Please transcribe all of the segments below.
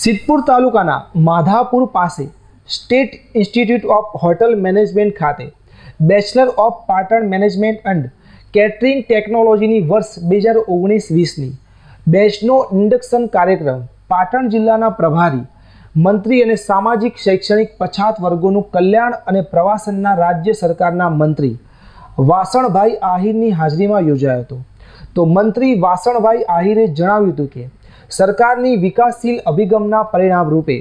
સિદ્ધપુર તાલુકાના માધાપુર પાસે state institute of hotel management ખાતે bachelor of Patan management and catering ટેકનોલોજીની વર્ષ બે હજાર ઓગણીસ વીસની બેચનો ઇન્ડક્શન કાર્યક્રમ પાટણ જિલ્લાના પ્રભારી મંત્રી અને સામાજિક શૈક્ષણિક પછાત વર્ગોનું કલ્યાણ અને પ્રવાસનના રાજ્ય સરકારના મંત્રી વાસણભાઈ આહિરની હાજરીમાં યોજાયો હતો તો મંત્રી વાસણભાઈ આહિરે જણાવ્યું હતું કે સરકારની વિકાસશીલ અભિગમના પરિણામ રૂપે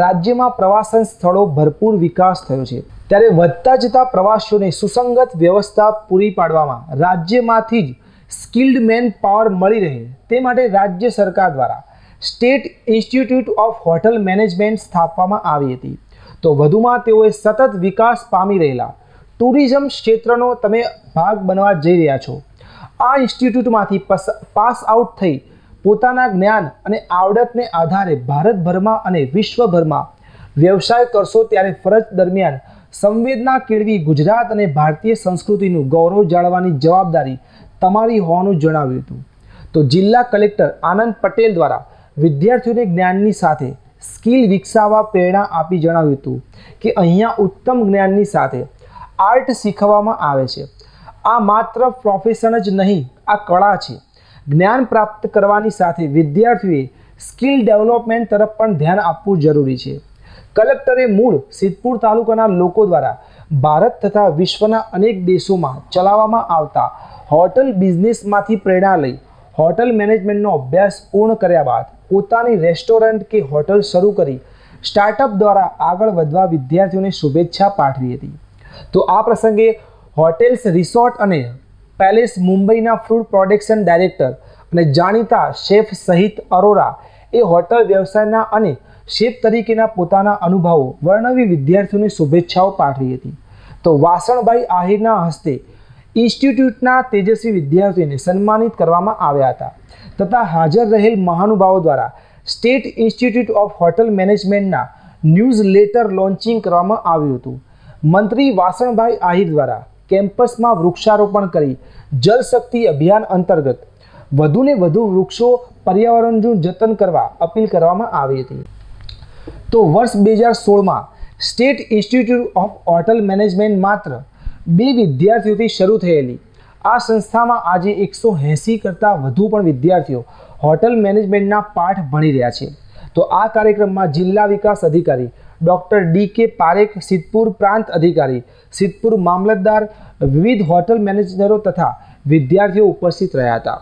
રાજ્યમાં પ્રવાસન સ્થળો ભરપૂર વિકાસ થયો છે ત્યારે વધતા જતા પ્રવાસીઓને સુસંગત વ્યવસ્થા પૂરી પાડવામાં રાજ્યમાંથી જ સ્કિલ્ડ મેન પાવર મળી રહે તે માટે રાજ્ય સરકાર દ્વારા state institute of hotel management સ્થાપવામાં આવી હતી તો વધુમાં તેઓએ સતત વિકાસ પામી રહેલા ટુરિઝમ ક્ષેત્રનો તમે ભાગ બનવા જઈ રહ્યા છો આ ઇન્સ્ટિટ્યૂટમાંથી પાસ આઉટ થઈ પોતાના જ્ઞાન અને આવડતને આધારે ભારતભરમાં અને વિશ્વભરમાં વ્યવસાય કરશો ત્યારે ફરજ દરમિયાન સંવેદના કેળવી ગુજરાત અને ભારતીય સંસ્કૃતિનું ગૌરવ જાળવવાની જવાબદારી તમારી હોવાનું જણાવ્યું હતું તો જિલ્લા કલેક્ટર આનંદ પટેલ દ્વારા વિદ્યાર્થીઓને જ્ઞાનની સાથે સ્કિલ વિકસાવવા પ્રેરણા આપી જણાવ્યું હતું કે અહીંયા ઉત્તમ જ્ઞાનની સાથે આર્ટ શીખવવામાં આવે છે આ માત્ર પ્રોફેશન જ નહીં આ કળા છે જ્ઞાન પ્રાપ્ત કરવાની સાથે વિદ્યાર્થીઓએ સ્કિલ ડેવલપમેન્ટ તરફ પણ ધ્યાન આપવું જરૂરી છે કલેક્ટરે મૂળ સિદ્ધપુર તાલુકાના લોકો દ્વારા ભારત તથા વિશ્વના અનેક દેશોમાં ચલાવવામાં આવતા હોટલ બિઝનેસમાંથી પ્રેરણા લઈ હોટલ મેનેજમેન્ટનો અભ્યાસ પૂર્ણ કર્યા બાદ પોતાની રેસ્ટોરન્ટ કે હોટલ શરૂ કરી સ્ટાર્ટઅપ દ્વારા આગળ વધવા વિદ્યાર્થીઓને શુભેચ્છા પાઠવી હતી તો આ પ્રસંગે હોટેલ્સ રિસોર્ટ અને પેલેસ મુંબઈના ફૂડ પ્રોડક્શન ડાયરેક્ટર અને જાણીતા શેફ સહિત અરોરા એ હોટલ વ્યવસાયના અને શેફ તરીકેના પોતાના અનુભવો વર્ણવી વિદ્યાર્થીઓને શુભેચ્છાઓ પાઠવી હતી તો વાસણભાઈ આહિરના હસ્તે ઇન્સ્ટિટ્યૂટના તેજસ્વી વિદ્યાર્થીઓને સન્માનિત કરવામાં આવ્યા હતા તથા હાજર રહેલ મહાનુભાવો દ્વારા સ્ટેટ ઇન્સ્ટિટ્યૂટ ઓફ હોટલ મેનેજમેન્ટના ન્યૂઝ લેટર લોન્ચિંગ કરવામાં આવ્યું હતું મંત્રી વાસણભાઈ આહિર દ્વારા કેમ્પસમાં વૃક્ષારોપણ કરી જલશક્તિ અભિયાન અંતર્ગત વધુને વધુ વૃક્ષો પર્યાવરણનું જતન કરવા અપીલ કરવામાં આવી હતી તો વર્ષ બે હજાર સોળમાં state institute of hotel management માત્ર બે વિદ્યાર્થીઓથી શરૂ થયેલી આ સંસ્થામાં આજે એકસો એંસી કરતાં વધુ પણ વિદ્યાર્થીઓ હોટલ મેનેજમેન્ટના પાઠ ભણી રહ્યા છે તો આ કાર્યક્રમમાં જિલ્લા વિકાસ અધિકારી ડૉક્ટર ડી કે પારેખ સિદ્ધપુર પ્રાંત અધિકારી સિદ્ધપુર મામલતદાર વિવિધ હોટલ મેનેજરો તથા વિદ્યાર્થીઓ ઉપસ્થિત રહ્યા હતા